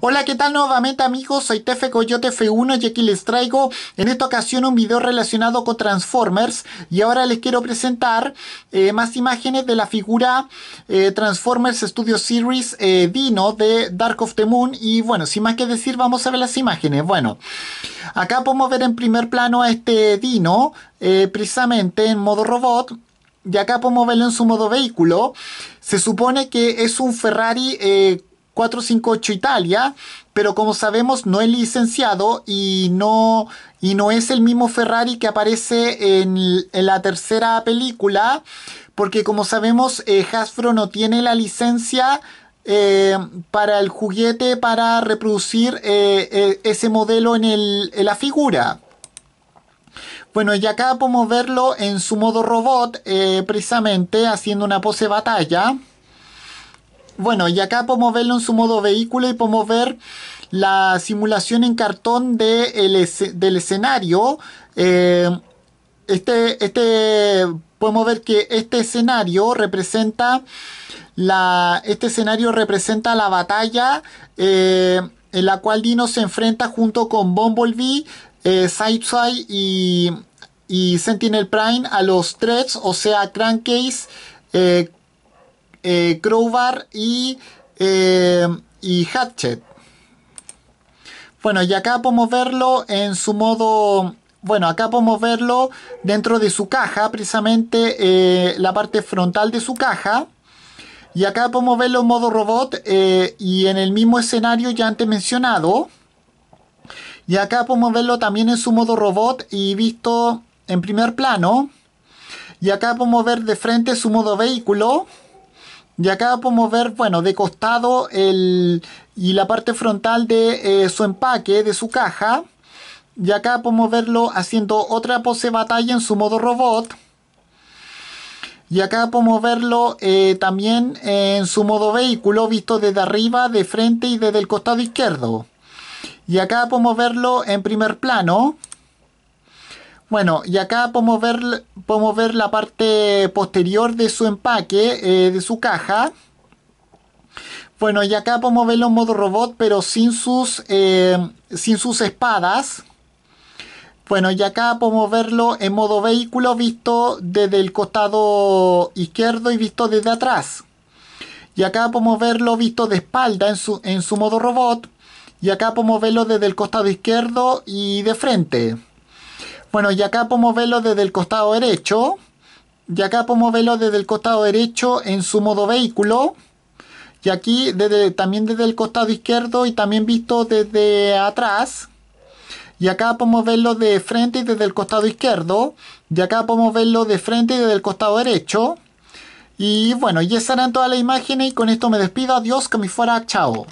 Hola, ¿qué tal nuevamente amigos? Soy Tefe Coyote F1 y aquí les traigo en esta ocasión un video relacionado con Transformers y ahora les quiero presentar eh, más imágenes de la figura eh, Transformers Studio Series eh, Dino de Dark of the Moon y bueno, sin más que decir vamos a ver las imágenes. Bueno, acá podemos ver en primer plano a este Dino precisamente en modo robot y acá podemos verlo en su modo vehículo. Se supone que es un Ferrari 458 Italia, pero como sabemos no es licenciado y no, y no es el mismo Ferrari que aparece en, la tercera película, porque como sabemos eh, Hasbro no tiene la licencia eh, para el juguete para reproducir eh, ese modelo en la figura. Bueno, y acá podemos verlo en su modo robot, precisamente haciendo una pose batalla. Bueno, y acá podemos verlo en su modo vehículo y podemos ver la simulación en cartón del escenario. Eh, este, este, podemos ver que este escenario representa la, este escenario representa la batalla eh, en la cual Dino se enfrenta junto con Bumblebee, eh, y, Sentinel Prime a los Threads, o sea, Crankcase, eh, eh, Crowbar y, eh, y Hatchet. Bueno, y acá podemos verlo en su modo... Bueno, acá podemos verlo dentro de su caja, precisamente eh, la parte frontal de su caja. Y acá podemos verlo en modo robot y en el mismo escenario ya antes mencionado. Y acá podemos verlo también en su modo robot y visto en primer plano. Y acá podemos ver de frente su modo vehículo. Y acá podemos ver, bueno, de costado y la parte frontal de eh, su empaque, de su caja. Y acá podemos verlo haciendo otra pose batalla en su modo robot. Y acá podemos verlo eh, también en su modo vehículo, visto desde arriba, de frente y desde el costado izquierdo. Y acá podemos verlo en primer plano. Bueno, y acá podemos ver, podemos ver la parte posterior de su empaque, eh, de su caja. Bueno, y acá podemos verlo en modo robot, pero sin sus, eh, sin sus espadas. Bueno, y acá podemos verlo en modo vehículo visto desde el costado izquierdo y visto desde atrás. Y acá podemos verlo visto de espalda en su modo robot. Y acá podemos verlo desde el costado izquierdo y de frente. Bueno, y acá podemos verlo desde el costado derecho. Y acá podemos verlo desde el costado derecho en su modo vehículo. Y aquí también desde el costado izquierdo y también visto desde atrás. Y acá podemos verlo de frente y desde el costado izquierdo. Y acá podemos verlo de frente y desde el costado derecho. Y bueno, ya estarán todas las imágenes y con esto me despido. Adiós, que me fuera. Chao.